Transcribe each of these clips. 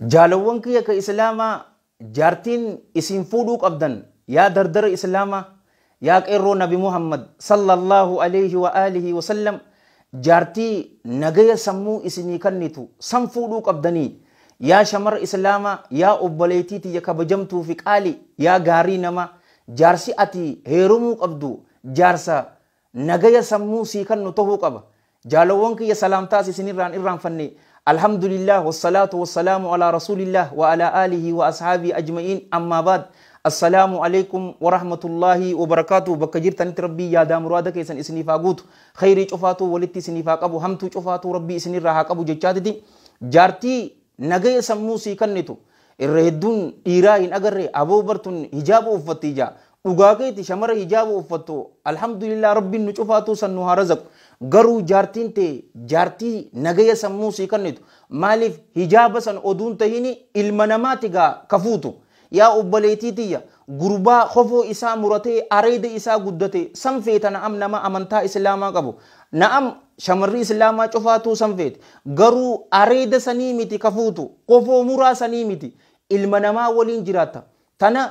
jaalawwan kiyya ka islaamaa jaartiin isin fuudhuu qabdan yaa dardara islaamaa yaa qeerroo nabi muhammad sallallahu alayhi wa alihi wa sallam jaartii nagaya sammuu isinii kannitu san fuudhuu qabdanii yaa shamara islaamaa yaa obboleetii tiyya kabajamtuu fi qaali yaa gaarii nama jaarsi ati heerumuu qabdu jaarsa nagaya sammuu sii kannu tahuu qaba jaalawwan kiyya salaamtaas isinirraan irraanfanne الحمد لله والصلاة والسلام على رسول الله وعلى آله وأصحابه أجمعين أما بعد السلام عليكم ورحمة الله وبركاته بكجير تنت ربي يا دام رادك إسن إسني فاقوت خيري شفاتو ولتي سني فاقبو همتو شفاتو ربي إسني راحاقبو دي جارتي نغي سمو سي كنتو الرهدون إيراين dhiiraa أبو برتون هجاب وفتي جا uffatti شمر هجاب وفتو الحمد لله ربي alhamdulillah سنوها رزق garuu jaartiin ta'e jaartii nagaya sammuu sii kennitu maaliif hijaaba san oduun tahin ilma namaati gaa kafuutu yaa obboleetii tiyya gurbaa hofoo isaa muratee areeda isaa guddate sanfeeta na'am nama amantaa islaamaa qabu na'am shamarri islaamaa cofaatu sanfeete garuu areeda sanii miti kafuutu hofoo muraa sanii miti ilma namaa waliin jiraata tana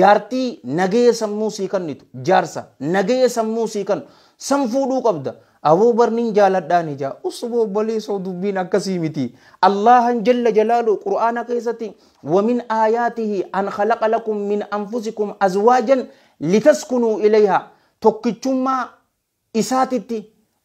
jaartii nagaya sammuu sii kennitu jaarsa nagaya sammuu sii kennu san fuudhuu qabda أبو برنين جالد جا أصبو بلي صدوبين كسيمتي الله جل جلاله قرآن قيستي ومن آياته أن خلق لكم من أنفسكم أزواجا لتسكنوا إليها تكتشما إساتتي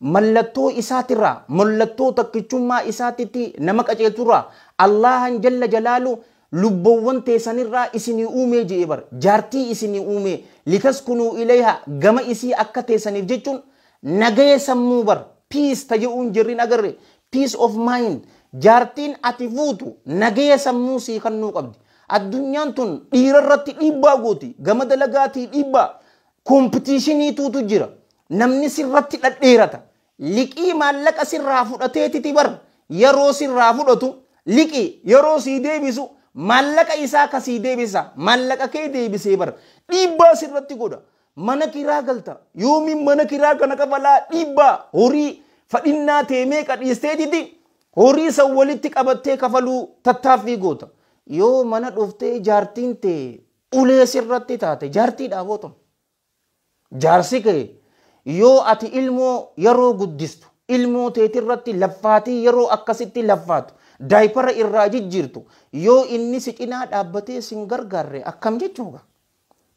ملتو إساتي را ملتو تكتشما إساتتي نمك أجلترا الله جل جلاله lubboowwan teessanirraa isinii uumee jee bar jaartii isinii uumee litaskunuu ilayha gama isii akka teessaniif jechuun nagaya sammuu bar piis tajaa'uu hin agarre piis of maayind jaartiin ati fuutu nagaya sammuu sii kannuu qabdi. Addunyaan tun dhiira irratti dhiibbaa gooti gama dalagaatii dhiibbaa koompitiishiniituutu jira namni sirratti dhadheerata liqii maallaqa sirraa fudhateetiti bar yeroo sirraa fudhatu liqii yeroo sii deebisu maallaqa isaa kasii deebisa maallaqa kee deebisee bar dhiibbaa sirratti godha. mana kiraa galta min mana kiraa kana kafalaa dhiibbaa horii fadhinnaa teemee qadhiisteetiti horii san walitti qabattee kafaluu tattaaffii goota yoo mana dhuftee jaartiin tee ulee sirratti taate jaartii dhaabota jaarsi kee yoo ati ilmoo yeroo guddistu ilmoo teetirratti laffaatii yeroo akkasitti laffaatu daayipara irraa jijjiirtu yoo inni si cinaa dhaabbatee sin gargaarre akkam jechuudha.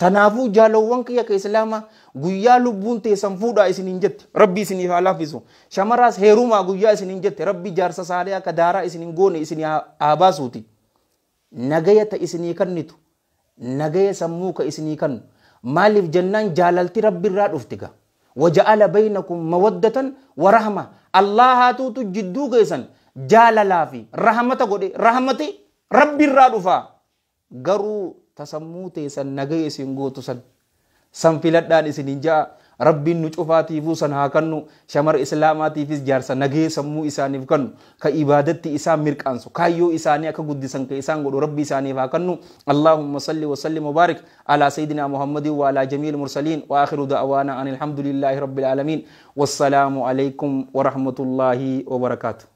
Tanaafuu jaalawwan kiyya ka Islaamaa guyyaa lubbuun teessan fuudhaa isin hin jette. Rabbi isiniif haa laaffisu. Shamaraas heerumaa guyyaa isin hin jette. Rabbi jaarsa saalee akka daaraa isin hin goone isin haa baasuuti. Nagaya ta isinii kannitu. Nagaya sammuu ka isinii kannu. Maaliif jennaan jaalalti Rabbi irraa dhufte gaa. وجعل بينكم مودة ورحمة الله هاتوت جدو كيسن جال لافي رحمة قد رحمتي ربي الرادفا قروا تسموتي سن نغي سن غوتو سن سن فلت دان سن نجا ربي نجوفاتي فو سن هاكنو شمر اسلاماتي فيس جار سن نغي سمو اساني فكنو كا عبادتي اسان مرق انسو كا يو اساني اكا قد سن كا اسان غدو ربي اساني فاكنو اللهم صلي وصلي مبارك على سيدنا محمد وعلى مرسلين و آخر دعوانا ان الحمد لله رب العالمين والسلام عليكم ورحمة الله وبركاته